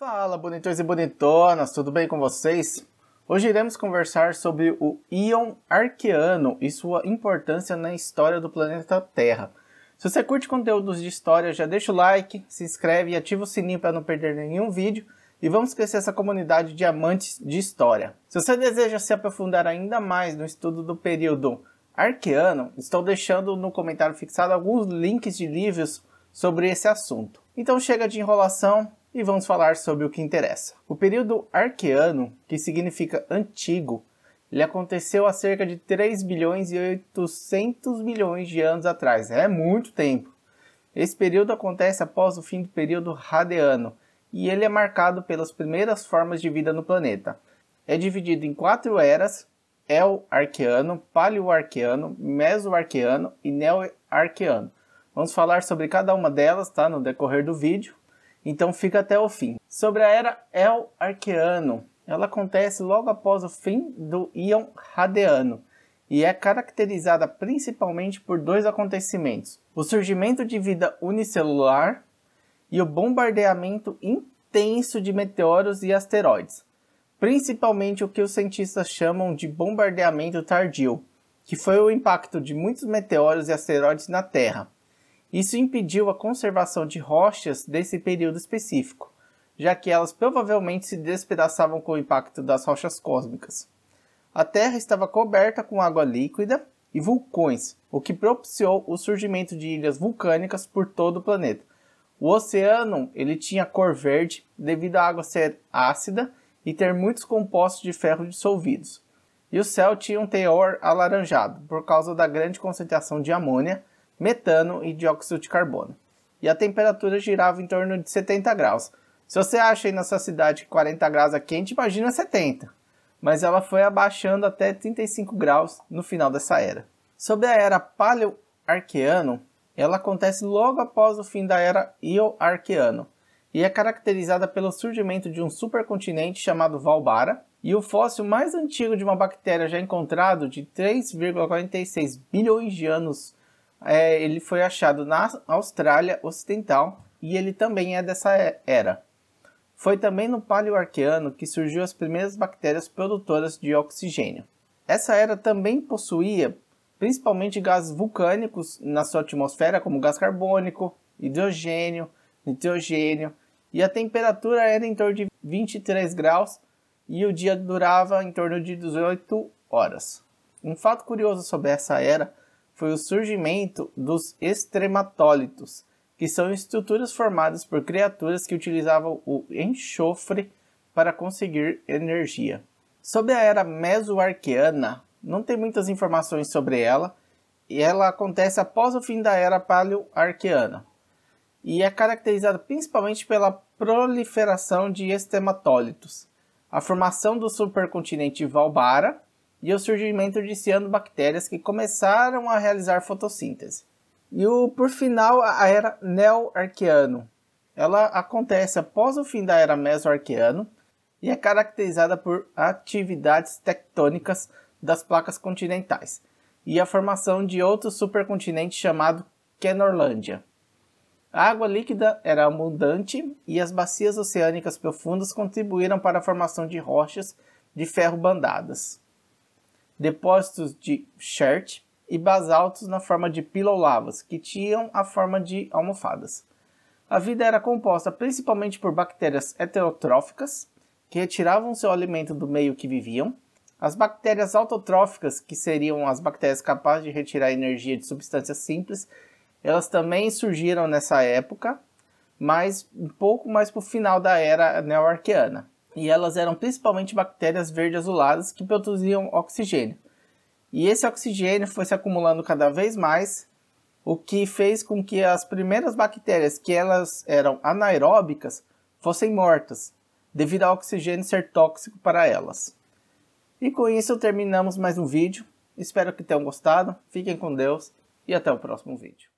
Fala, bonitões e bonitonas, tudo bem com vocês? Hoje iremos conversar sobre o íon arqueano e sua importância na história do planeta Terra. Se você curte conteúdos de história, já deixa o like, se inscreve e ativa o sininho para não perder nenhum vídeo e vamos crescer essa comunidade de amantes de história. Se você deseja se aprofundar ainda mais no estudo do período arqueano, estou deixando no comentário fixado alguns links de livros sobre esse assunto. Então chega de enrolação, e vamos falar sobre o que interessa. O período arqueano, que significa antigo, ele aconteceu há cerca de 3 bilhões e 800 milhões de anos atrás. É muito tempo. Esse período acontece após o fim do período Radeano e ele é marcado pelas primeiras formas de vida no planeta. É dividido em quatro eras: El-Arqueano, Paleo-Arqueano, Meso-Arqueano e Neo-Arqueano. Vamos falar sobre cada uma delas tá, no decorrer do vídeo. Então fica até o fim. Sobre a era El Arqueano, ela acontece logo após o fim do íon Radeano e é caracterizada principalmente por dois acontecimentos: o surgimento de vida unicelular e o bombardeamento intenso de meteoros e asteroides, principalmente o que os cientistas chamam de bombardeamento tardio, que foi o impacto de muitos meteoros e asteroides na Terra isso impediu a conservação de rochas desse período específico, já que elas provavelmente se despedaçavam com o impacto das rochas cósmicas. A Terra estava coberta com água líquida e vulcões, o que propiciou o surgimento de ilhas vulcânicas por todo o planeta. O oceano ele tinha cor verde devido à água ser ácida e ter muitos compostos de ferro dissolvidos. E o céu tinha um teor alaranjado por causa da grande concentração de amônia metano e dióxido de carbono. E a temperatura girava em torno de 70 graus. Se você acha aí na sua cidade que 40 graus é quente, imagina 70. Mas ela foi abaixando até 35 graus no final dessa era. Sobre a era paleoarqueano, ela acontece logo após o fim da era Ioarqueano e é caracterizada pelo surgimento de um supercontinente chamado Valbara e o fóssil mais antigo de uma bactéria já encontrado de 3,46 bilhões de anos é, ele foi achado na Austrália Ocidental e ele também é dessa era. Foi também no Paleoarqueano que surgiu as primeiras bactérias produtoras de oxigênio. Essa era também possuía principalmente gases vulcânicos na sua atmosfera, como gás carbônico, hidrogênio, nitrogênio, e a temperatura era em torno de 23 graus e o dia durava em torno de 18 horas. Um fato curioso sobre essa era foi o surgimento dos extrematólitos, que são estruturas formadas por criaturas que utilizavam o enxofre para conseguir energia. Sobre a era mesoarqueana, não tem muitas informações sobre ela, e ela acontece após o fim da era paleoarqueana e é caracterizada principalmente pela proliferação de estematólitos, a formação do supercontinente Valbara e o surgimento de cianobactérias que começaram a realizar fotossíntese. E o, por final, a era neoarqueano. Ela acontece após o fim da era mesoarqueano e é caracterizada por atividades tectônicas das placas continentais e a formação de outro supercontinente chamado Kenorlândia. A água líquida era abundante e as bacias oceânicas profundas contribuíram para a formação de rochas de ferro bandadas depósitos de shirt e basaltos na forma de pilolavas, que tinham a forma de almofadas. A vida era composta principalmente por bactérias heterotróficas, que retiravam seu alimento do meio que viviam, as bactérias autotróficas, que seriam as bactérias capazes de retirar energia de substâncias simples, elas também surgiram nessa época, mas um pouco mais para o final da era neoarqueana e elas eram principalmente bactérias verde-azuladas que produziam oxigênio. E esse oxigênio foi se acumulando cada vez mais, o que fez com que as primeiras bactérias que elas eram anaeróbicas fossem mortas, devido ao oxigênio ser tóxico para elas. E com isso terminamos mais um vídeo. Espero que tenham gostado, fiquem com Deus e até o próximo vídeo.